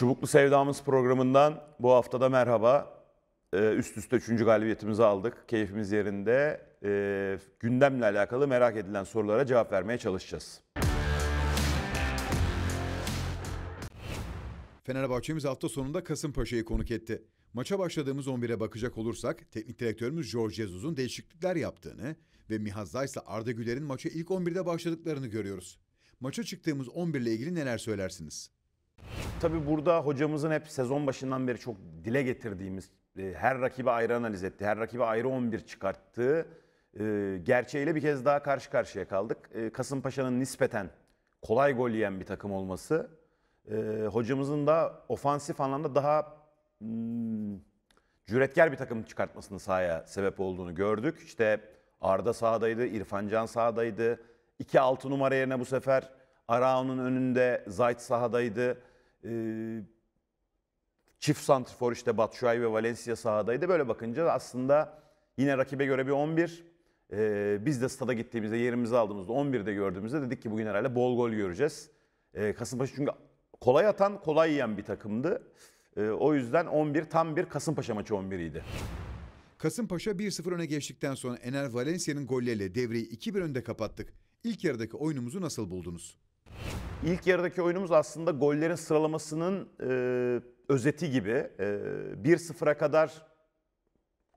Çubuklu Sevdamız programından bu haftada merhaba. Ee, üst üste üçüncü galibiyetimizi aldık. Keyfimiz yerinde. Ee, gündemle alakalı merak edilen sorulara cevap vermeye çalışacağız. Fenerbahçe'miz hafta sonunda Kasımpaşa'yı konuk etti. Maça başladığımız 11'e bakacak olursak teknik direktörümüz George Jesus'un değişiklikler yaptığını ve Mihaz'da ise Arda Güler'in maça ilk 11'de başladıklarını görüyoruz. Maça çıktığımız 11 ile ilgili neler söylersiniz? Tabii burada hocamızın hep sezon başından beri çok dile getirdiğimiz, e, her rakibi ayrı analiz etti, her rakibi ayrı 11 çıkarttığı e, gerçeğiyle bir kez daha karşı karşıya kaldık. E, Kasımpaşa'nın nispeten kolay gol yiyen bir takım olması, e, hocamızın da ofansif anlamda daha hmm, cüretkar bir takım çıkartmasının sahaya sebep olduğunu gördük. İşte Arda sahadaydı, İrfan Can sahadaydı. 2-6 numara yerine bu sefer Arao'nun önünde Zayt sahadaydı. Ee, çift santrfor işte Batshuayi ve Valencia sahadaydı. Böyle bakınca aslında yine rakibe göre bir 11. Ee, biz de stada gittiğimizde yerimizi aldığımızda 11'de gördüğümüzde dedik ki bugün herhalde bol gol göreceğiz. Ee, Kasımpaşa çünkü kolay atan kolay yiyen bir takımdı. Ee, o yüzden 11 tam bir Kasımpaşa maçı 11'iydi. Kasımpaşa 1-0 öne geçtikten sonra Ener Valencia'nın golleriyle devreyi 2-1 önde kapattık. İlk yarıdaki oyunumuzu nasıl buldunuz? İlk yarıdaki oyunumuz aslında gollerin sıralamasının e, özeti gibi. E, 1-0'a kadar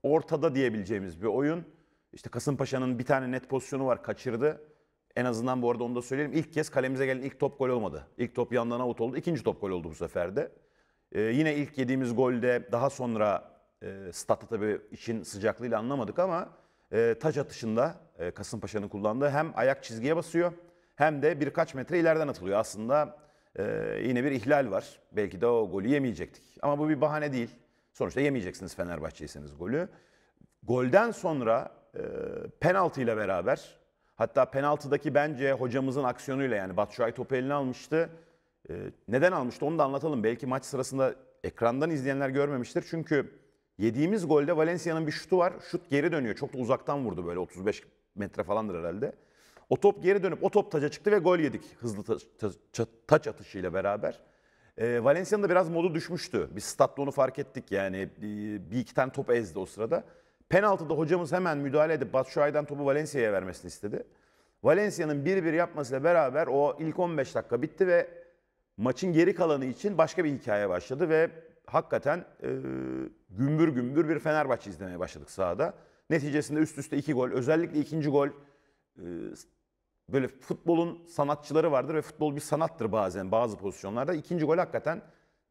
ortada diyebileceğimiz bir oyun. İşte Kasımpaşa'nın bir tane net pozisyonu var kaçırdı. En azından bu arada onu da söyleyelim. İlk kez kalemize gelen ilk top gol olmadı. İlk top yandan out oldu. İkinci top gol oldu bu sefer de. Ee, yine ilk yediğimiz golde daha sonra e, statta tabii işin sıcaklığıyla anlamadık ama e, taç atışında e, Kasımpaşa'nın kullandığı hem ayak çizgiye basıyor hem de birkaç metre ileriden atılıyor. Aslında e, yine bir ihlal var. Belki de o golü yemeyecektik. Ama bu bir bahane değil. Sonuçta yemeyeceksiniz Fenerbahçe'yseniz golü. Golden sonra e, penaltıyla beraber hatta penaltıdaki bence hocamızın aksiyonuyla yani Batshuayi topu eline almıştı. E, neden almıştı onu da anlatalım. Belki maç sırasında ekrandan izleyenler görmemiştir. Çünkü yediğimiz golde Valencia'nın bir şutu var. Şut geri dönüyor. Çok da uzaktan vurdu böyle 35 metre falandır herhalde. O top geri dönüp o top taca çıktı ve gol yedik hızlı taç, taç, taç atışıyla beraber. E, Valencia'nın da biraz modu düşmüştü. Biz statta onu fark ettik yani e, bir iki tane top ezdi o sırada. Penaltıda hocamız hemen müdahale edip Batshuayi'den topu Valencia'ya vermesini istedi. Valencia'nın bir 1 yapmasıyla beraber o ilk 15 dakika bitti ve maçın geri kalanı için başka bir hikaye başladı ve hakikaten e, gümbür gümbür bir Fenerbahçe izlemeye başladık sahada. Neticesinde üst üste iki gol, özellikle ikinci gol e, böyle futbolun sanatçıları vardır ve futbol bir sanattır bazen bazı pozisyonlarda. İkinci gol hakikaten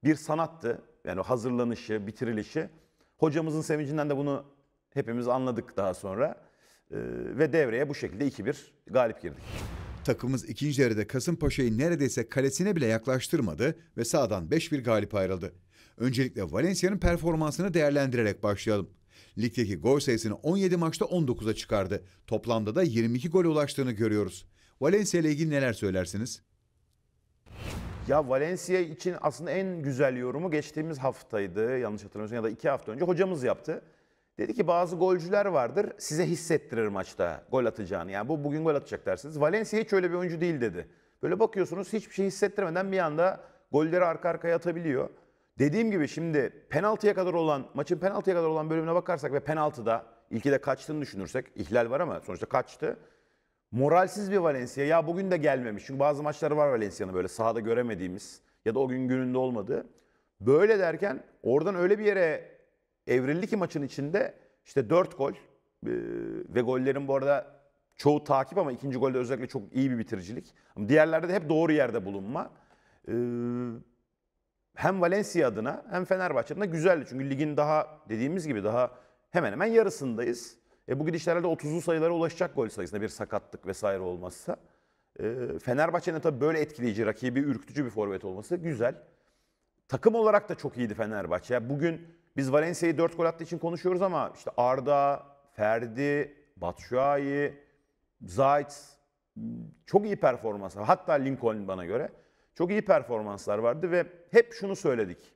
bir sanattı. Yani hazırlanışı, bitirilişi. Hocamızın sevincinden de bunu hepimiz anladık daha sonra. Ee, ve devreye bu şekilde 2-1 galip girdik. Takımımız ikinci yarıda Kasımpaşa'yı neredeyse kalesine bile yaklaştırmadı ve sağdan 5-1 galip ayrıldı. Öncelikle Valencia'nın performansını değerlendirerek başlayalım. Ligdeki gol sayısını 17 maçta 19'a çıkardı. Toplamda da 22 gol ulaştığını görüyoruz. Valencia ile ilgili neler söylersiniz? Ya Valencia için aslında en güzel yorumu geçtiğimiz haftaydı yanlış hatırlamıyorsam ya da iki hafta önce hocamız yaptı. Dedi ki bazı golcüler vardır size hissettirir maçta gol atacağını. Yani bu bugün gol atacak dersiniz. Valencia hiç öyle bir oyuncu değil dedi. Böyle bakıyorsunuz hiçbir şey hissettirmeden bir anda golleri arka arkaya atabiliyor. Dediğim gibi şimdi penaltıya kadar olan maçın penaltıya kadar olan bölümüne bakarsak ve penaltıda ilkide kaçtığını düşünürsek ihlal var ama sonuçta kaçtı. Moralsiz bir Valencia. Ya bugün de gelmemiş. Çünkü bazı maçları var Valencia'nın böyle sahada göremediğimiz ya da o gün gününde olmadı. Böyle derken oradan öyle bir yere evrildi ki maçın içinde işte 4 gol e, ve gollerin bu arada çoğu takip ama ikinci golde özellikle çok iyi bir bitiricilik. Ama diğerlerde de hep doğru yerde bulunma. E, hem Valencia adına hem Fenerbahçe adına güzeldi. Çünkü ligin daha dediğimiz gibi daha hemen hemen yarısındayız. E bu işte herhalde 30'lu sayılara ulaşacak gol sayısına bir sakatlık vesaire olmazsa. E, Fenerbahçe'nin tabii böyle etkileyici, rakibi ürkütücü bir forvet olması güzel. Takım olarak da çok iyiydi Fenerbahçe. bugün biz Valencia'yı 4 gol attığı için konuşuyoruz ama işte Arda, Ferdi, Batshuayi, Zayt çok iyi performanslar. Hatta Lincoln bana göre çok iyi performanslar vardı ve hep şunu söyledik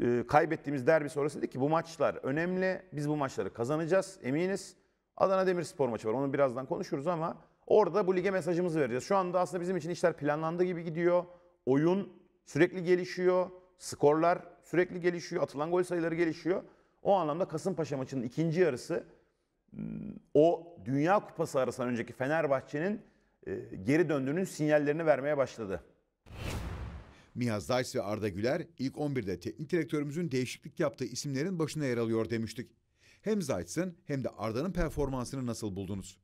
e, kaybettiğimiz derbi sonrası dedik ki bu maçlar önemli. Biz bu maçları kazanacağız eminiz. Adana Demirspor maçı var. Onu birazdan konuşuruz ama orada bu lige mesajımızı vereceğiz. Şu anda aslında bizim için işler planlandığı gibi gidiyor. Oyun sürekli gelişiyor. Skorlar sürekli gelişiyor. Atılan gol sayıları gelişiyor. O anlamda Kasımpaşa maçının ikinci yarısı hmm, o Dünya Kupası arasından önceki Fenerbahçe'nin e, geri döndüğünün sinyallerini vermeye başladı. Mihaz Days ve Arda Güler ilk 11'de teknik direktörümüzün değişiklik yaptığı isimlerin başına yer alıyor demiştik. Hem Zayt'sın hem de Arda'nın performansını nasıl buldunuz?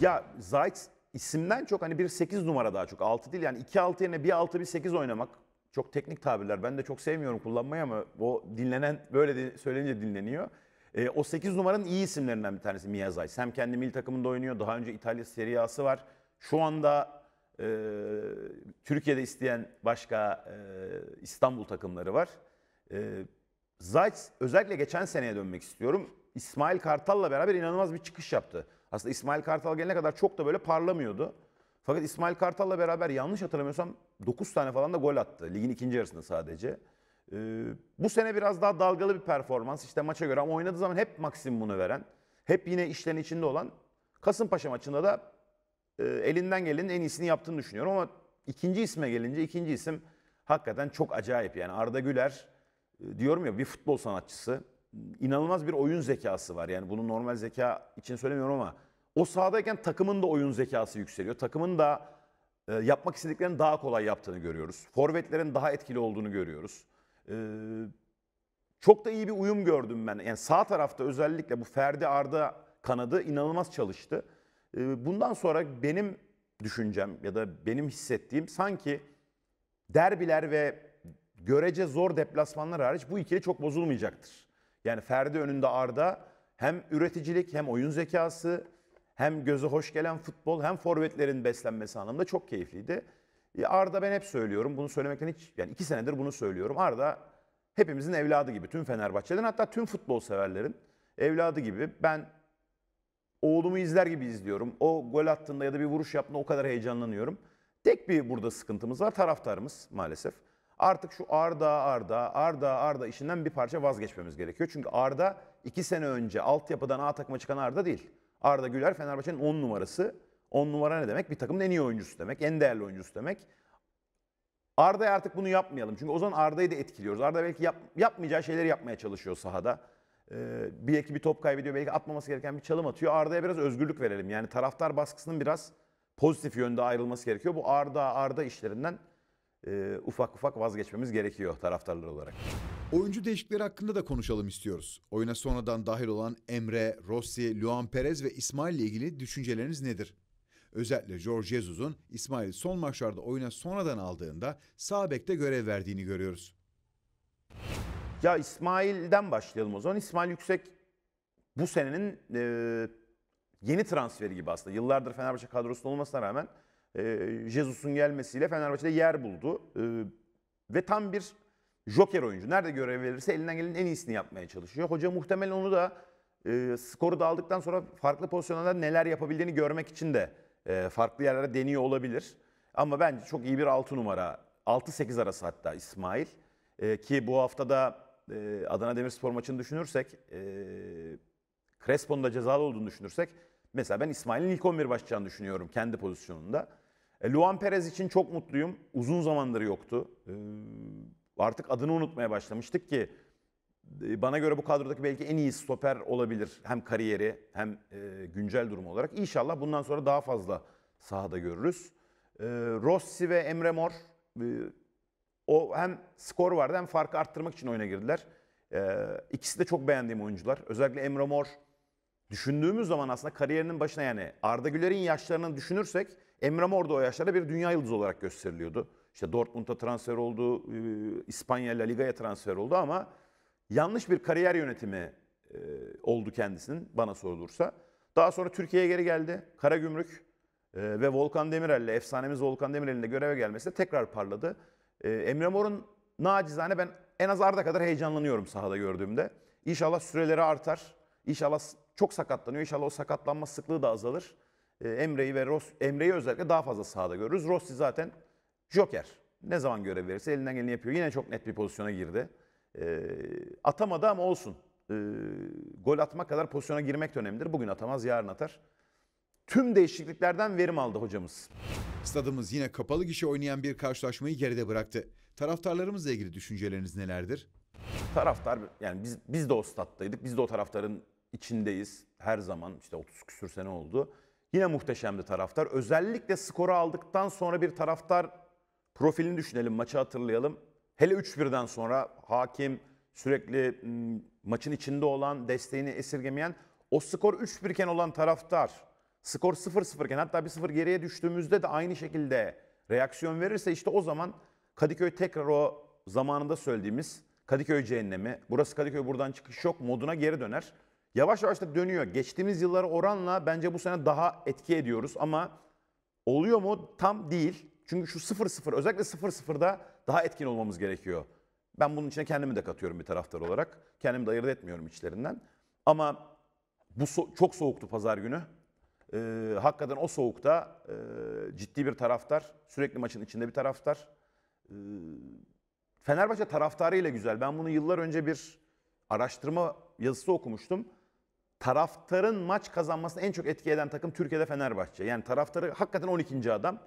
Ya Zayt isimden çok hani bir 8 numara daha çok. 6 değil yani 2-6 yerine bir 6 bir 8 oynamak çok teknik tabirler. Ben de çok sevmiyorum kullanmayı ama o dinlenen böyle de, söylenince dinleniyor. E, o 8 numaranın iyi isimlerinden bir tanesi Miyazay. Hem kendi milli takımında oynuyor. Daha önce İtalya Serie A'sı var. Şu anda e, Türkiye'de isteyen başka e, İstanbul takımları var. E, Zayt özellikle geçen seneye dönmek istiyorum. İsmail Kartal'la beraber inanılmaz bir çıkış yaptı. Aslında İsmail Kartal gelene kadar çok da böyle parlamıyordu. Fakat İsmail Kartal'la beraber yanlış hatırlamıyorsam 9 tane falan da gol attı. Ligin ikinci yarısında sadece. Ee, bu sene biraz daha dalgalı bir performans işte maça göre ama oynadığı zaman hep maksimumunu veren, hep yine işlerin içinde olan Kasımpaşa maçında da e, elinden gelenin en iyisini yaptığını düşünüyorum ama ikinci isme gelince ikinci isim hakikaten çok acayip. Yani Arda Güler e, diyorum ya bir futbol sanatçısı inanılmaz bir oyun zekası var. Yani bunu normal zeka için söylemiyorum ama o sahadayken takımın da oyun zekası yükseliyor. Takımın da e, yapmak istediklerini daha kolay yaptığını görüyoruz. Forvetlerin daha etkili olduğunu görüyoruz. E, çok da iyi bir uyum gördüm ben. Yani sağ tarafta özellikle bu Ferdi Arda kanadı inanılmaz çalıştı. Ee, bundan sonra benim düşüncem ya da benim hissettiğim sanki derbiler ve görece zor deplasmanlar hariç bu ikili çok bozulmayacaktır. Yani Ferdi önünde Arda hem üreticilik hem oyun zekası hem göze hoş gelen futbol hem forvetlerin beslenmesi anlamında çok keyifliydi. E, Arda ben hep söylüyorum bunu söylemekten hiç yani iki senedir bunu söylüyorum. Arda hepimizin evladı gibi tüm Fenerbahçe'den hatta tüm futbol severlerin evladı gibi ben oğlumu izler gibi izliyorum. O gol attığında ya da bir vuruş yaptığında o kadar heyecanlanıyorum. Tek bir burada sıkıntımız var taraftarımız maalesef. Artık şu Arda Arda Arda Arda işinden bir parça vazgeçmemiz gerekiyor. Çünkü Arda iki sene önce altyapıdan A takıma çıkan Arda değil. Arda Güler Fenerbahçe'nin 10 numarası. 10 numara ne demek? Bir takımın en iyi oyuncusu demek. En değerli oyuncusu demek. Arda'ya artık bunu yapmayalım. Çünkü o zaman Arda'yı da etkiliyoruz. Arda belki yap, yapmayacağı şeyleri yapmaya çalışıyor sahada. Ee, belki bir top kaybediyor, belki atmaması gereken bir çalım atıyor. Arda'ya biraz özgürlük verelim. Yani taraftar baskısının biraz pozitif yönde ayrılması gerekiyor. Bu Arda Arda işlerinden e, ufak ufak vazgeçmemiz gerekiyor taraftarlar olarak. Oyuncu değişiklikleri hakkında da konuşalım istiyoruz. Oyuna sonradan dahil olan Emre, Rossi, Luan Perez ve İsmail ile ilgili düşünceleriniz nedir? Özellikle George Jesus'un İsmail'i son maçlarda oyuna sonradan aldığında sağ bekte görev verdiğini görüyoruz. Ya İsmail'den başlayalım o zaman. İsmail Yüksek bu senenin e, yeni transferi gibi aslında. Yıllardır Fenerbahçe kadrosunda olmasına rağmen e, Jesus'un gelmesiyle Fenerbahçe'de yer buldu. E, ve tam bir joker oyuncu. Nerede görev verirse elinden gelenin en iyisini yapmaya çalışıyor. Hoca muhtemelen onu da e, skoru da aldıktan sonra farklı pozisyonlarda neler yapabildiğini görmek için de e, farklı yerlere deniyor olabilir. Ama bence çok iyi bir 6 numara. 6-8 arası hatta İsmail. E, ki bu haftada e, Adana Demirspor maçını düşünürsek, e, Crespo'nun da cezalı olduğunu düşünürsek, mesela ben İsmail'in ilk 11 başlayacağını düşünüyorum kendi pozisyonunda. E, Luan Perez için çok mutluyum. Uzun zamandır yoktu. E, artık adını unutmaya başlamıştık ki e, bana göre bu kadrodaki belki en iyi stoper olabilir. Hem kariyeri hem e, güncel durumu olarak. İnşallah bundan sonra daha fazla sahada görürüz. E, Rossi ve Emre Mor e, o hem skor vardı hem farkı arttırmak için oyuna girdiler. Ee, ikisi de çok beğendiğim oyuncular. Özellikle Emre Mor düşündüğümüz zaman aslında kariyerinin başına yani Arda Güler'in yaşlarını düşünürsek Emre Mor da o yaşlarda bir dünya yıldızı olarak gösteriliyordu. İşte Dortmund'a transfer oldu, e, İspanya La Liga'ya transfer oldu ama yanlış bir kariyer yönetimi e, oldu kendisinin bana sorulursa. Daha sonra Türkiye'ye geri geldi. Karagümrük e, ve Volkan Demirel'le, efsanemiz Volkan Demirel'in de göreve gelmesi de tekrar parladı. Ee, Emre Mor'un nacizane ben en az Arda kadar heyecanlanıyorum sahada gördüğümde. İnşallah süreleri artar. İnşallah çok sakatlanıyor. İnşallah o sakatlanma sıklığı da azalır. Ee, Emre'yi ve Ros Emre'yi özellikle daha fazla sahada görürüz. Rossi zaten joker. Ne zaman görev verirse elinden geleni yapıyor. Yine çok net bir pozisyona girdi. E, atamadı ama olsun. E, gol atma kadar pozisyona girmek de önemlidir. Bugün atamaz, yarın atar tüm değişikliklerden verim aldı hocamız. Stadımız yine kapalı gişe oynayan bir karşılaşmayı geride bıraktı. Taraftarlarımızla ilgili düşünceleriniz nelerdir? Taraftar yani biz biz de o stattaydık. Biz de o taraftarın içindeyiz her zaman. işte 30 küsür sene oldu. Yine muhteşemdi taraftar. Özellikle skoru aldıktan sonra bir taraftar profilini düşünelim, maçı hatırlayalım. Hele 3-1'den sonra hakim sürekli ıı, maçın içinde olan, desteğini esirgemeyen, o skor 3-1 iken olan taraftar skor 0-0 iken hatta bir 0 geriye düştüğümüzde de aynı şekilde reaksiyon verirse işte o zaman Kadıköy tekrar o zamanında söylediğimiz Kadıköy cehennemi, burası Kadıköy buradan çıkış yok moduna geri döner. Yavaş yavaş da dönüyor. Geçtiğimiz yıllara oranla bence bu sene daha etki ediyoruz ama oluyor mu? Tam değil. Çünkü şu 0-0 özellikle 0-0'da daha etkin olmamız gerekiyor. Ben bunun içine kendimi de katıyorum bir taraftar olarak. Kendimi de ayırt etmiyorum içlerinden. Ama bu so- çok soğuktu pazar günü. E, hakikaten o soğukta e, ciddi bir taraftar, sürekli maçın içinde bir taraftar. E, Fenerbahçe taraftarıyla güzel. Ben bunu yıllar önce bir araştırma yazısı okumuştum. Taraftarın maç kazanmasını en çok etki eden takım Türkiye'de Fenerbahçe. Yani taraftarı hakikaten 12. adam.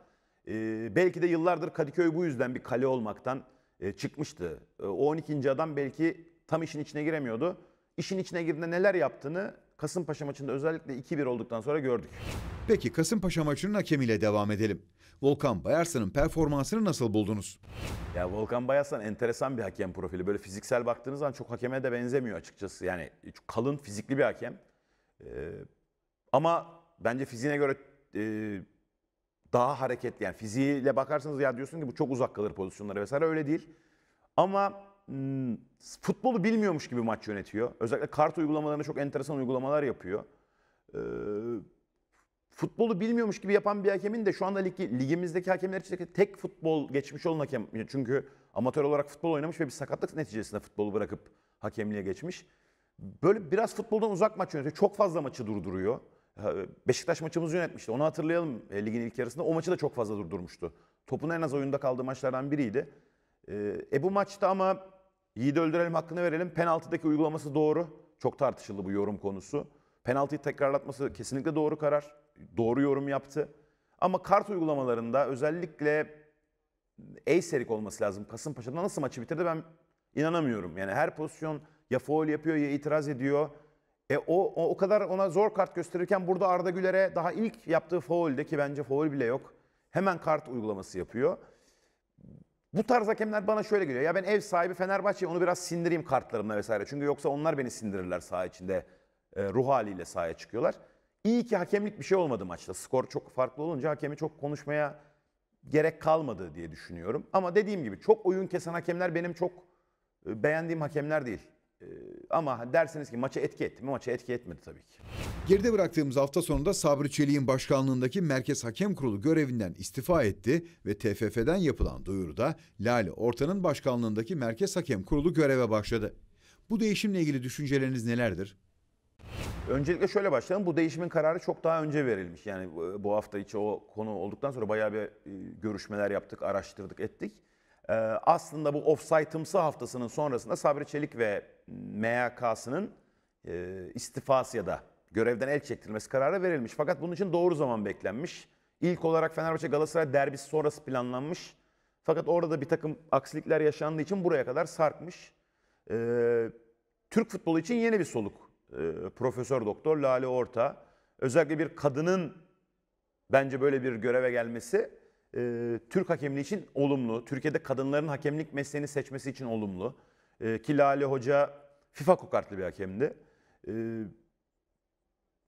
Ee, belki de yıllardır Kadıköy bu yüzden bir kale olmaktan e, çıkmıştı. E, o 12. adam belki tam işin içine giremiyordu. İşin içine girdiğinde neler yaptığını Kasımpaşa maçında özellikle 2-1 olduktan sonra gördük. Peki Kasımpaşa maçının hakemiyle devam edelim. Volkan Bayarsan'ın performansını nasıl buldunuz? Ya Volkan Bayarsan enteresan bir hakem profili. Böyle fiziksel baktığınız zaman çok hakeme de benzemiyor açıkçası. Yani kalın fizikli bir hakem. Ee, ama bence fiziğine göre e, daha hareketli. Yani fiziğiyle bakarsanız ya diyorsun ki bu çok uzak kalır pozisyonlara vesaire öyle değil. Ama Hmm, futbolu bilmiyormuş gibi maç yönetiyor. Özellikle kart uygulamalarına çok enteresan uygulamalar yapıyor. Ee, futbolu bilmiyormuş gibi yapan bir hakemin de şu anda ligi, ligimizdeki hakemler içindeki tek futbol geçmiş olan hakem. Çünkü amatör olarak futbol oynamış ve bir sakatlık neticesinde futbolu bırakıp hakemliğe geçmiş. Böyle biraz futboldan uzak maç yönetiyor. Çok fazla maçı durduruyor. Beşiktaş maçımızı yönetmişti. Onu hatırlayalım e, ligin ilk yarısında. O maçı da çok fazla durdurmuştu. Topun en az oyunda kaldığı maçlardan biriydi. E, e bu maçta ama Yiğit'i öldürelim hakkını verelim. Penaltıdaki uygulaması doğru. Çok tartışıldı bu yorum konusu. Penaltıyı tekrarlatması kesinlikle doğru karar. Doğru yorum yaptı. Ama kart uygulamalarında özellikle A serik olması lazım. Kasımpaşa'da nasıl maçı bitirdi ben inanamıyorum. Yani her pozisyon ya foul yapıyor ya itiraz ediyor. E o, o, o kadar ona zor kart gösterirken burada Arda Güler'e daha ilk yaptığı foul'de ki bence foul bile yok. Hemen kart uygulaması yapıyor. Bu tarz hakemler bana şöyle geliyor. Ya ben ev sahibi Fenerbahçe onu biraz sindireyim kartlarımla vesaire. Çünkü yoksa onlar beni sindirirler saha içinde. E, ruh haliyle sahaya çıkıyorlar. İyi ki hakemlik bir şey olmadı maçta. Skor çok farklı olunca hakemi çok konuşmaya gerek kalmadı diye düşünüyorum. Ama dediğim gibi çok oyun kesen hakemler benim çok e, beğendiğim hakemler değil. E, ama dersiniz ki maça etki etti mi? Maça etki etmedi tabii ki. Geride bıraktığımız hafta sonunda Sabri Çelik'in başkanlığındaki Merkez Hakem Kurulu görevinden istifa etti ve TFF'den yapılan duyuruda Lale Orta'nın başkanlığındaki Merkez Hakem Kurulu göreve başladı. Bu değişimle ilgili düşünceleriniz nelerdir? Öncelikle şöyle başlayalım. Bu değişimin kararı çok daha önce verilmiş. Yani e, bu hafta içi o konu olduktan sonra bayağı bir e, görüşmeler yaptık, araştırdık, ettik. E, aslında bu offsite'ımsı haftasının sonrasında Sabri Çelik ve MYK'sının e, istifası ya da görevden el çektirilmesi kararı verilmiş. Fakat bunun için doğru zaman beklenmiş. İlk olarak Fenerbahçe Galatasaray derbisi sonrası planlanmış. Fakat orada da bir takım aksilikler yaşandığı için buraya kadar sarkmış. Ee, Türk futbolu için yeni bir soluk. Ee, Profesör Doktor Lale Orta. Özellikle bir kadının bence böyle bir göreve gelmesi e, Türk hakemliği için olumlu. Türkiye'de kadınların hakemlik mesleğini seçmesi için olumlu. E, ki Lale Hoca FIFA kokartlı bir hakemdi. E,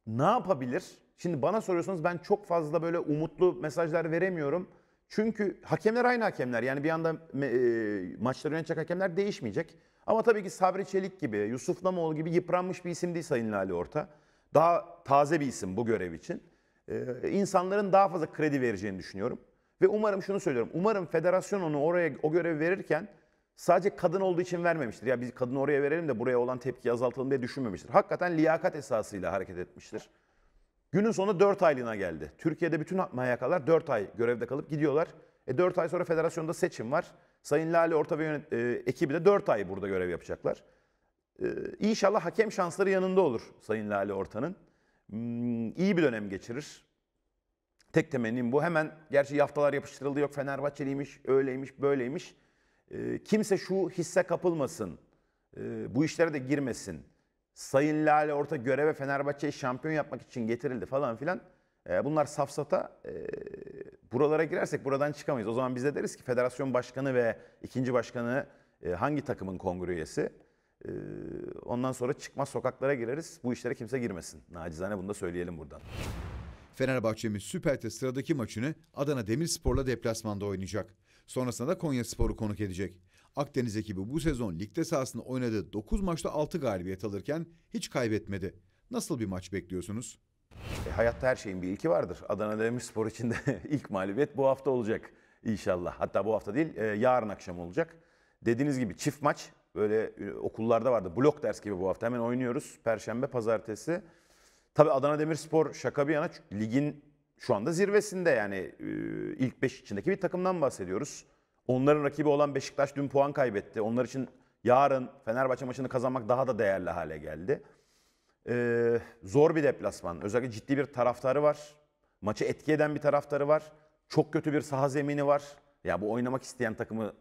ne yapabilir? Şimdi bana soruyorsanız ben çok fazla böyle umutlu mesajlar veremiyorum. Çünkü hakemler aynı hakemler. Yani bir anda e, maçları yönetecek hakemler değişmeyecek. Ama tabii ki Sabri Çelik gibi, Yusuf Namoğlu gibi yıpranmış bir isim değil Sayın Lale Orta. Daha taze bir isim bu görev için. Ee, insanların daha fazla kredi vereceğini düşünüyorum. Ve umarım şunu söylüyorum. Umarım federasyon onu oraya o görevi verirken sadece kadın olduğu için vermemiştir. Ya biz kadını oraya verelim de buraya olan tepkiyi azaltalım diye düşünmemiştir. Hakikaten liyakat esasıyla hareket etmiştir. Günün sonu 4 aylığına geldi. Türkiye'de bütün MHK'lar 4 ay görevde kalıp gidiyorlar. E 4 ay sonra federasyonda seçim var. Sayın Lale Orta ve yönet, e, ekibi de 4 ay burada görev yapacaklar. E, inşallah hakem şansları yanında olur Sayın Lale Orta'nın. Hmm, iyi bir dönem geçirir. Tek temennim bu. Hemen gerçi yaftalar yapıştırıldı yok Fenerbahçeliymiş, öyleymiş, böyleymiş e, kimse şu hisse kapılmasın, e, bu işlere de girmesin. Sayın Lale Orta göreve Fenerbahçe'yi şampiyon yapmak için getirildi falan filan. E, bunlar safsata e, buralara girersek buradan çıkamayız. O zaman biz de deriz ki federasyon başkanı ve ikinci başkanı e, hangi takımın kongre üyesi? E, ondan sonra çıkma sokaklara gireriz. Bu işlere kimse girmesin. Nacizane bunu da söyleyelim buradan. Fenerbahçe'nin Süper'te sıradaki maçını Adana Demirspor'la deplasmanda oynayacak. Sonrasında da Konya Sporu konuk edecek. Akdeniz ekibi bu sezon ligde sahasında oynadığı 9 maçta 6 galibiyet alırken hiç kaybetmedi. Nasıl bir maç bekliyorsunuz? E, hayatta her şeyin bir ilki vardır. Adana Demirspor için de ilk mağlubiyet bu hafta olacak inşallah. Hatta bu hafta değil, e, yarın akşam olacak. Dediğiniz gibi çift maç böyle e, okullarda vardı. Blok ders gibi bu hafta hemen oynuyoruz. Perşembe, pazartesi. Tabii Adana Demirspor şaka bir yana ligin şu anda zirvesinde yani ilk 5 içindeki bir takımdan bahsediyoruz. Onların rakibi olan Beşiktaş dün puan kaybetti. Onlar için yarın Fenerbahçe maçını kazanmak daha da değerli hale geldi. Ee, zor bir deplasman. Özellikle ciddi bir taraftarı var. Maçı etki eden bir taraftarı var. Çok kötü bir saha zemini var. Ya bu oynamak isteyen takımı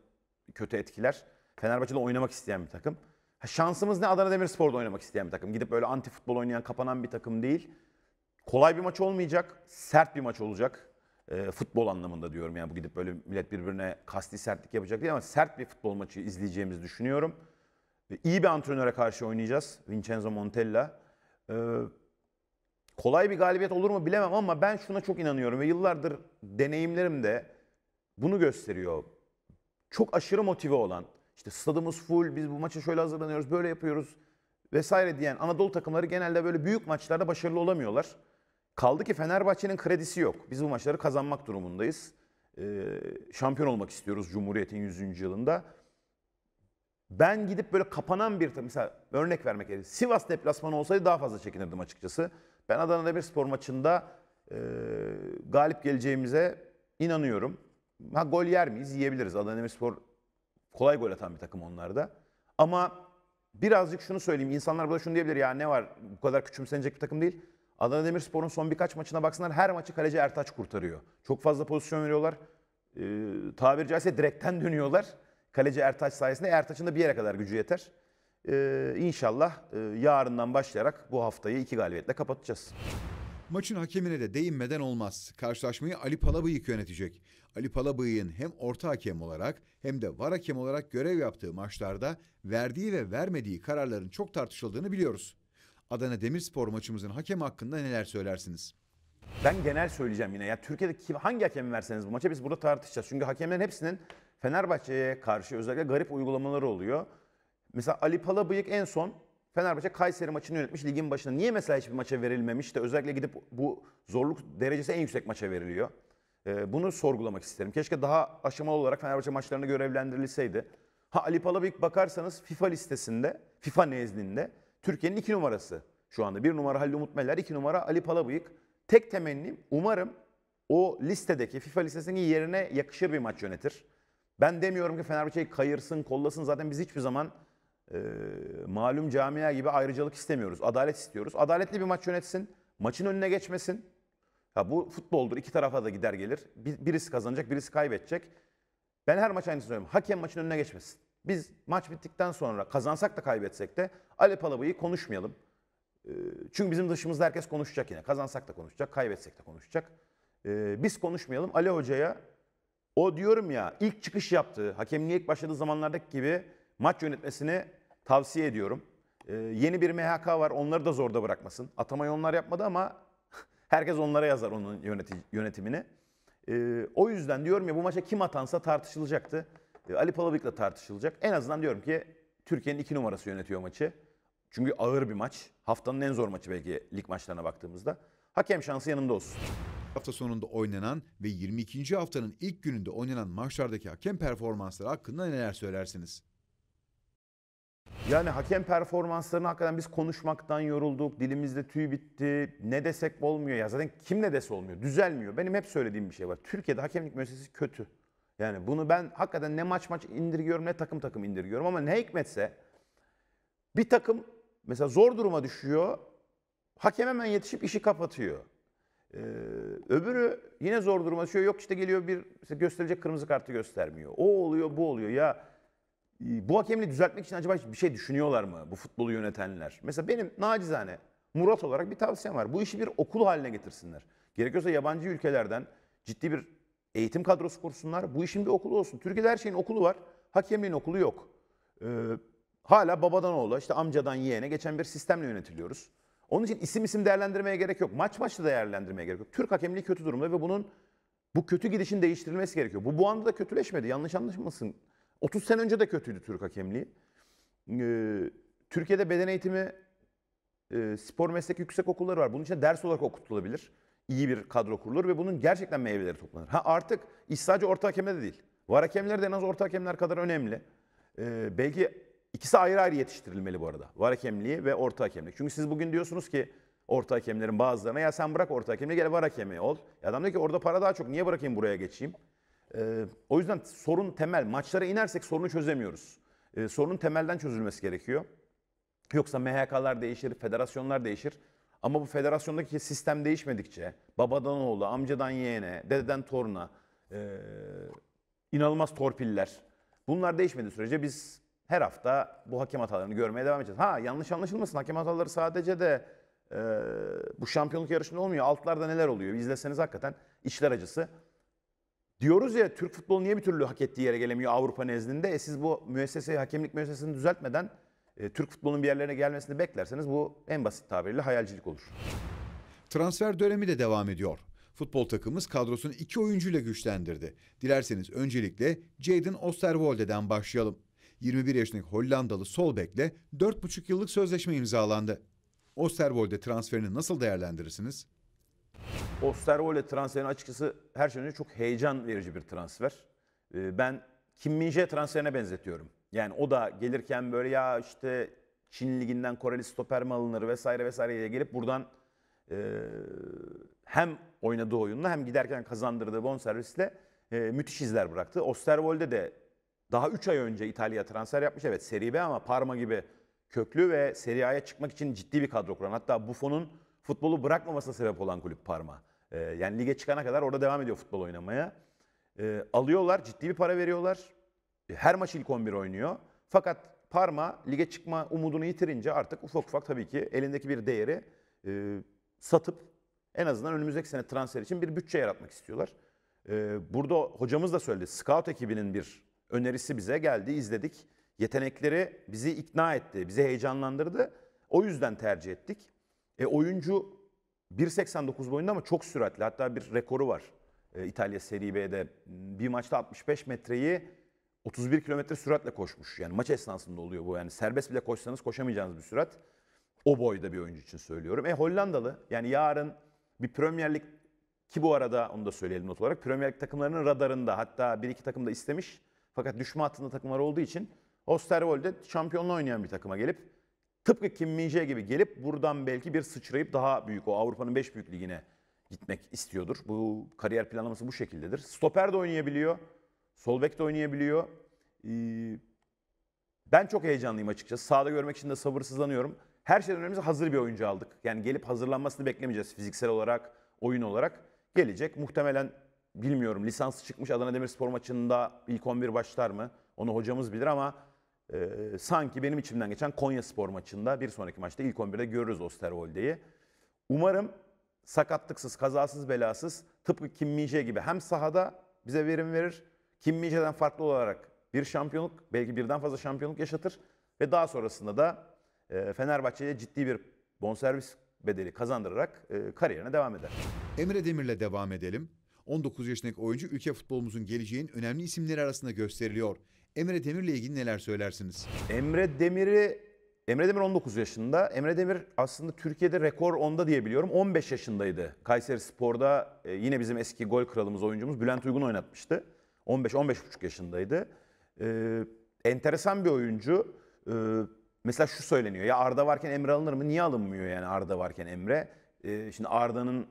kötü etkiler. Fenerbahçe'de oynamak isteyen bir takım. Ha, şansımız ne Adana Demirspor'da oynamak isteyen bir takım. Gidip böyle anti futbol oynayan, kapanan bir takım değil. Kolay bir maç olmayacak, sert bir maç olacak. E, futbol anlamında diyorum yani bu gidip böyle millet birbirine kasti sertlik yapacak değil ama sert bir futbol maçı izleyeceğimizi düşünüyorum. E, iyi bir antrenöre karşı oynayacağız. Vincenzo Montella. E, kolay bir galibiyet olur mu bilemem ama ben şuna çok inanıyorum ve yıllardır deneyimlerim de bunu gösteriyor. Çok aşırı motive olan, işte stadımız full, biz bu maça şöyle hazırlanıyoruz, böyle yapıyoruz vesaire diyen Anadolu takımları genelde böyle büyük maçlarda başarılı olamıyorlar. Kaldı ki Fenerbahçe'nin kredisi yok. Biz bu maçları kazanmak durumundayız. Ee, şampiyon olmak istiyoruz Cumhuriyet'in 100. yılında. Ben gidip böyle kapanan bir mesela örnek vermek gerekirse Sivas deplasmanı olsaydı daha fazla çekinirdim açıkçası. Ben Adana'da bir spor maçında e, galip geleceğimize inanıyorum. Ha gol yer miyiz? Yiyebiliriz. Adana Demirspor kolay gol atan bir takım onlarda. Ama birazcık şunu söyleyeyim. İnsanlar burada şunu diyebilir ya ne var? Bu kadar küçümsenecek bir takım değil. Adana Demirspor'un son birkaç maçına baksınlar her maçı kaleci Ertaç kurtarıyor. Çok fazla pozisyon veriyorlar. E, tabiri caizse direkten dönüyorlar. Kaleci Ertaç sayesinde Ertaç'ın da bir yere kadar gücü yeter. E, inşallah e, yarından başlayarak bu haftayı iki galibiyetle kapatacağız. Maçın hakemine de değinmeden olmaz. Karşılaşmayı Ali Palabıyık yönetecek. Ali Palabıyık'ın hem orta hakem olarak hem de var hakem olarak görev yaptığı maçlarda verdiği ve vermediği kararların çok tartışıldığını biliyoruz. Adana Demirspor maçımızın hakem hakkında neler söylersiniz? Ben genel söyleyeceğim yine. Ya Türkiye'de kim, hangi hakemi verseniz bu maça biz burada tartışacağız. Çünkü hakemlerin hepsinin Fenerbahçe'ye karşı özellikle garip uygulamaları oluyor. Mesela Ali Palabıyık en son Fenerbahçe Kayseri maçını yönetmiş ligin başında. Niye mesela hiçbir maça verilmemiş de özellikle gidip bu zorluk derecesi en yüksek maça veriliyor? Ee, bunu sorgulamak isterim. Keşke daha aşamalı olarak Fenerbahçe maçlarına görevlendirilseydi. Ha Ali Palabıyık bakarsanız FIFA listesinde, FIFA nezdinde Türkiye'nin iki numarası şu anda. Bir numara Halil Umut Meller, iki numara Ali Palabıyık. Tek temennim umarım o listedeki FIFA listesinin yerine yakışır bir maç yönetir. Ben demiyorum ki Fenerbahçe'yi kayırsın, kollasın. Zaten biz hiçbir zaman e, malum camia gibi ayrıcalık istemiyoruz. Adalet istiyoruz. Adaletli bir maç yönetsin. Maçın önüne geçmesin. Ya bu futboldur. iki tarafa da gider gelir. birisi kazanacak, birisi kaybedecek. Ben her maç aynı söylüyorum. Hakem maçın önüne geçmesin. Biz maç bittikten sonra kazansak da kaybetsek de Alep Alabay'ı konuşmayalım. Ee, çünkü bizim dışımızda herkes konuşacak yine. Kazansak da konuşacak, kaybetsek de konuşacak. Ee, biz konuşmayalım. Ali Hoca'ya o diyorum ya ilk çıkış yaptığı, hakemliğe ilk başladığı zamanlardaki gibi maç yönetmesini tavsiye ediyorum. Ee, yeni bir MHK var onları da zorda bırakmasın. Atamayı onlar yapmadı ama herkes onlara yazar onun yönetimini. O yüzden diyorum ya bu maça kim atansa tartışılacaktı. Ee, Ali Palabik'le tartışılacak. En azından diyorum ki Türkiye'nin iki numarası yönetiyor maçı. Çünkü ağır bir maç. Haftanın en zor maçı belki lig maçlarına baktığımızda. Hakem şansı yanında olsun. Hafta sonunda oynanan ve 22. haftanın ilk gününde oynanan maçlardaki hakem performansları hakkında neler söylersiniz? Yani hakem performanslarını hakikaten biz konuşmaktan yorulduk. Dilimizde tüy bitti. Ne desek olmuyor ya. Zaten kim ne dese olmuyor. Düzelmiyor. Benim hep söylediğim bir şey var. Türkiye'de hakemlik müessesesi kötü. Yani bunu ben hakikaten ne maç maç indirgiyorum ne takım takım indirgiyorum ama ne hikmetse bir takım mesela zor duruma düşüyor. Hakem hemen yetişip işi kapatıyor. Ee, öbürü yine zor duruma düşüyor. Yok işte geliyor bir işte gösterecek kırmızı kartı göstermiyor. O oluyor bu oluyor. Ya e, bu hakemliği düzeltmek için acaba bir şey düşünüyorlar mı bu futbolu yönetenler? Mesela benim nacizane Murat olarak bir tavsiyem var. Bu işi bir okul haline getirsinler. Gerekiyorsa yabancı ülkelerden ciddi bir eğitim kadrosu kursunlar. Bu işin bir okulu olsun. Türkiye'de her şeyin okulu var. hakemliğin okulu yok. Ee, hala babadan oğula, işte amcadan yeğene geçen bir sistemle yönetiliyoruz. Onun için isim isim değerlendirmeye gerek yok. Maç maçta değerlendirmeye gerek yok. Türk hakemliği kötü durumda ve bunun bu kötü gidişin değiştirilmesi gerekiyor. Bu bu anda da kötüleşmedi. Yanlış anlaşılmasın. 30 sene önce de kötüydü Türk hakemliği. Ee, Türkiye'de beden eğitimi e, spor meslek yüksek okulları var. Bunun için ders olarak okutulabilir iyi bir kadro kurulur ve bunun gerçekten meyveleri toplanır. Ha artık iş sadece orta hakemde de değil. Var hakemler de en az orta hakemler kadar önemli. Ee, belki ikisi ayrı ayrı yetiştirilmeli bu arada. Var hakemliği ve orta hakemlik. Çünkü siz bugün diyorsunuz ki orta hakemlerin bazılarına ya sen bırak orta hakemliği gel var hakemi ol. Ya adam diyor ki orada para daha çok niye bırakayım buraya geçeyim. Ee, o yüzden sorun temel. Maçlara inersek sorunu çözemiyoruz. Ee, sorunun temelden çözülmesi gerekiyor. Yoksa MHK'lar değişir, federasyonlar değişir. Ama bu federasyondaki sistem değişmedikçe babadan oğlu, amcadan yeğene, dededen toruna e, inanılmaz torpiller. Bunlar değişmediği sürece biz her hafta bu hakem hatalarını görmeye devam edeceğiz. Ha yanlış anlaşılmasın hakem hataları sadece de e, bu şampiyonluk yarışında olmuyor. Altlarda neler oluyor izleseniz hakikaten içler acısı. Diyoruz ya Türk futbolu niye bir türlü hak ettiği yere gelemiyor Avrupa nezdinde? E siz bu müesseseyi, hakemlik müessesesini düzeltmeden e, Türk futbolunun bir yerlerine gelmesini beklerseniz bu en basit tabirle hayalcilik olur. Transfer dönemi de devam ediyor. Futbol takımımız kadrosunu iki oyuncuyla güçlendirdi. Dilerseniz öncelikle Jadon Osterwolde'den başlayalım. 21 yaşındaki Hollandalı sol bekle 4,5 yıllık sözleşme imzalandı. Osterwolde transferini nasıl değerlendirirsiniz? Osterwolde transferinin açıkçası her şeyden önce çok heyecan verici bir transfer. E, ben Kim Minje transferine benzetiyorum. Yani o da gelirken böyle ya işte Çin liginden Koreli stoper mi alınır vesaire vesaire diye gelip buradan e, hem oynadığı oyunla hem giderken kazandırdığı bonservisle e, müthiş izler bıraktı. Osterwold'e de daha 3 ay önce İtalya'ya transfer yapmış. Evet seri B ama Parma gibi köklü ve Serie A'ya çıkmak için ciddi bir kadro kuran. Hatta Buffon'un futbolu bırakmamasına sebep olan kulüp Parma. E, yani lige çıkana kadar orada devam ediyor futbol oynamaya. E, alıyorlar, ciddi bir para veriyorlar. E, her maç ilk 11 oynuyor. Fakat Parma lige çıkma umudunu yitirince artık ufak ufak tabii ki elindeki bir değeri e, satıp en azından önümüzdeki sene transfer için bir bütçe yaratmak istiyorlar. E, burada hocamız da söyledi. Scout ekibinin bir önerisi bize geldi, izledik. Yetenekleri bizi ikna etti, bizi heyecanlandırdı. O yüzden tercih ettik. E, oyuncu 1.89 boyunda ama çok süratli. Hatta bir rekoru var. E, İtalya Serie B'de bir maçta 65 metreyi 31 kilometre süratle koşmuş. Yani maç esnasında oluyor bu. Yani serbest bile koşsanız koşamayacağınız bir sürat. O boyda bir oyuncu için söylüyorum. E Hollandalı yani yarın bir Premier Lig ki bu arada onu da söyleyelim not olarak Premier Lig takımlarının radarında hatta bir iki takım da istemiş. Fakat düşme hattında takımlar olduğu için Osterwold'e şampiyonla oynayan bir takıma gelip tıpkı Kim Minje gibi gelip buradan belki bir sıçrayıp daha büyük o Avrupa'nın 5 büyük ligine gitmek istiyordur. Bu kariyer planlaması bu şekildedir. Stoper de oynayabiliyor. Sol bek de oynayabiliyor. Ee, ben çok heyecanlıyım açıkçası. Sağda görmek için de sabırsızlanıyorum. Her şeyden önemlisi hazır bir oyuncu aldık. Yani gelip hazırlanmasını beklemeyeceğiz fiziksel olarak, oyun olarak. Gelecek muhtemelen bilmiyorum lisansı çıkmış Adana Demirspor maçında ilk 11 başlar mı? Onu hocamız bilir ama e, sanki benim içimden geçen Konya Spor maçında bir sonraki maçta ilk 11'de görürüz Osterwolde'yi. Umarım sakatlıksız, kazasız, belasız tıpkı Kim Mije gibi hem sahada bize verim verir kim Mice'den farklı olarak bir şampiyonluk, belki birden fazla şampiyonluk yaşatır ve daha sonrasında da e, Fenerbahçe'ye ciddi bir bonservis bedeli kazandırarak e, kariyerine devam eder. Emre Demir'le devam edelim. 19 yaşındaki oyuncu ülke futbolumuzun geleceğin önemli isimleri arasında gösteriliyor. Emre Demir'le ilgili neler söylersiniz? Emre Demir'i Emre Demir 19 yaşında. Emre Demir aslında Türkiye'de rekor onda diyebiliyorum 15 yaşındaydı. Kayseri Spor'da e, yine bizim eski gol kralımız oyuncumuz Bülent Uygun oynatmıştı. 15-15,5 yaşındaydı. Ee, enteresan bir oyuncu. Ee, mesela şu söyleniyor. Ya Arda varken Emre alınır mı? Niye alınmıyor yani Arda varken Emre? Ee, şimdi Arda'nın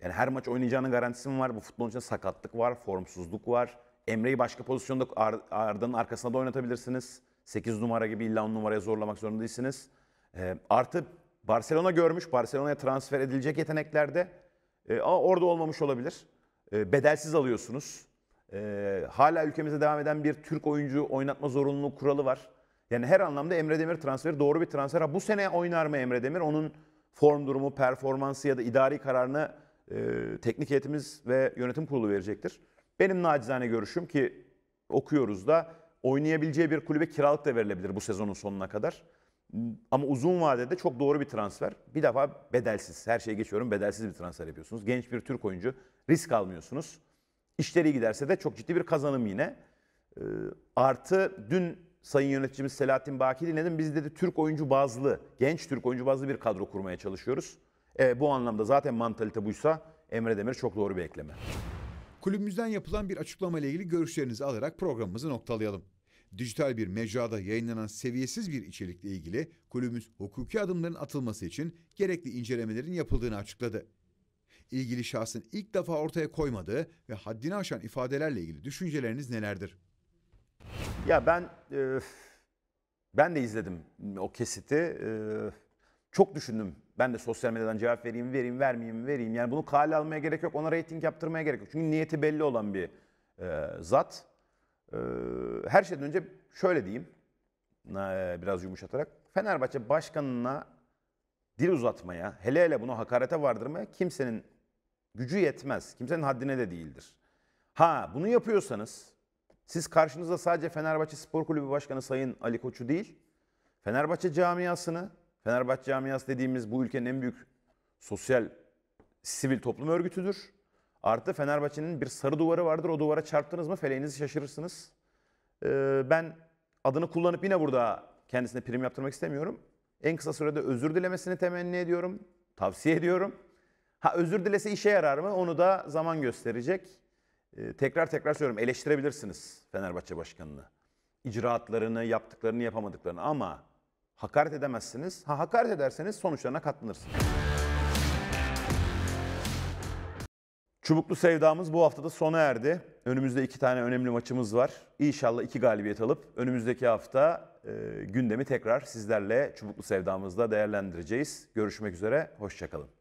yani her maç oynayacağının garantisi mi var? Bu futbolun içinde sakatlık var, formsuzluk var. Emre'yi başka pozisyonda Ar Arda'nın arkasına da oynatabilirsiniz. 8 numara gibi illa 10 numaraya zorlamak zorunda değilsiniz. Ee, artı Barcelona görmüş. Barcelona'ya transfer edilecek yeteneklerde. Ee, ama orada olmamış olabilir. Ee, bedelsiz alıyorsunuz. E, hala ülkemize devam eden bir Türk oyuncu oynatma zorunluluğu kuralı var. Yani her anlamda Emre Demir transferi doğru bir transfer. Ha, bu sene oynar mı Emre Demir? Onun form durumu, performansı ya da idari kararını e, teknik heyetimiz ve yönetim kurulu verecektir. Benim nacizane görüşüm ki okuyoruz da oynayabileceği bir kulübe kiralık da verilebilir bu sezonun sonuna kadar. Ama uzun vadede çok doğru bir transfer. Bir defa bedelsiz, her şeyi geçiyorum bedelsiz bir transfer yapıyorsunuz. Genç bir Türk oyuncu, risk almıyorsunuz. İşleri giderse de çok ciddi bir kazanım yine. E, artı dün sayın yöneticimiz Selahattin Bakili ne dedi? Biz dedi Türk oyuncu bazlı, genç Türk oyuncu bazlı bir kadro kurmaya çalışıyoruz. E, bu anlamda zaten mantalite buysa Emre Demir çok doğru bir ekleme. Kulübümüzden yapılan bir açıklama ile ilgili görüşlerinizi alarak programımızı noktalayalım. Dijital bir mecrada yayınlanan seviyesiz bir içerikle ilgili kulübümüz hukuki adımların atılması için gerekli incelemelerin yapıldığını açıkladı ilgili şahsın ilk defa ortaya koymadığı ve haddini aşan ifadelerle ilgili düşünceleriniz nelerdir? Ya ben e, ben de izledim o kesiti. E, çok düşündüm. Ben de sosyal medyadan cevap vereyim, vereyim, vermeyeyim, vereyim. Yani bunu kale almaya gerek yok. Ona reyting yaptırmaya gerek yok. Çünkü niyeti belli olan bir e, zat. E, her şeyden önce şöyle diyeyim. E, biraz yumuşatarak. Fenerbahçe başkanına dil uzatmaya, hele hele bunu hakarete vardırmaya kimsenin Gücü yetmez. Kimsenin haddine de değildir. Ha bunu yapıyorsanız siz karşınızda sadece Fenerbahçe Spor Kulübü Başkanı Sayın Ali Koç'u değil, Fenerbahçe camiasını, Fenerbahçe camiası dediğimiz bu ülkenin en büyük sosyal sivil toplum örgütüdür. Artı Fenerbahçe'nin bir sarı duvarı vardır. O duvara çarptınız mı feleğinizi şaşırırsınız. Ee, ben adını kullanıp yine burada kendisine prim yaptırmak istemiyorum. En kısa sürede özür dilemesini temenni ediyorum. Tavsiye ediyorum. Ha özür dilese işe yarar mı? Onu da zaman gösterecek. Ee, tekrar tekrar söylüyorum eleştirebilirsiniz Fenerbahçe Başkanı'nı. İcraatlarını, yaptıklarını, yapamadıklarını ama hakaret edemezsiniz. Ha hakaret ederseniz sonuçlarına katlanırsınız. Çubuklu sevdamız bu haftada sona erdi. Önümüzde iki tane önemli maçımız var. İnşallah iki galibiyet alıp önümüzdeki hafta e, gündemi tekrar sizlerle Çubuklu sevdamızda değerlendireceğiz. Görüşmek üzere, hoşçakalın.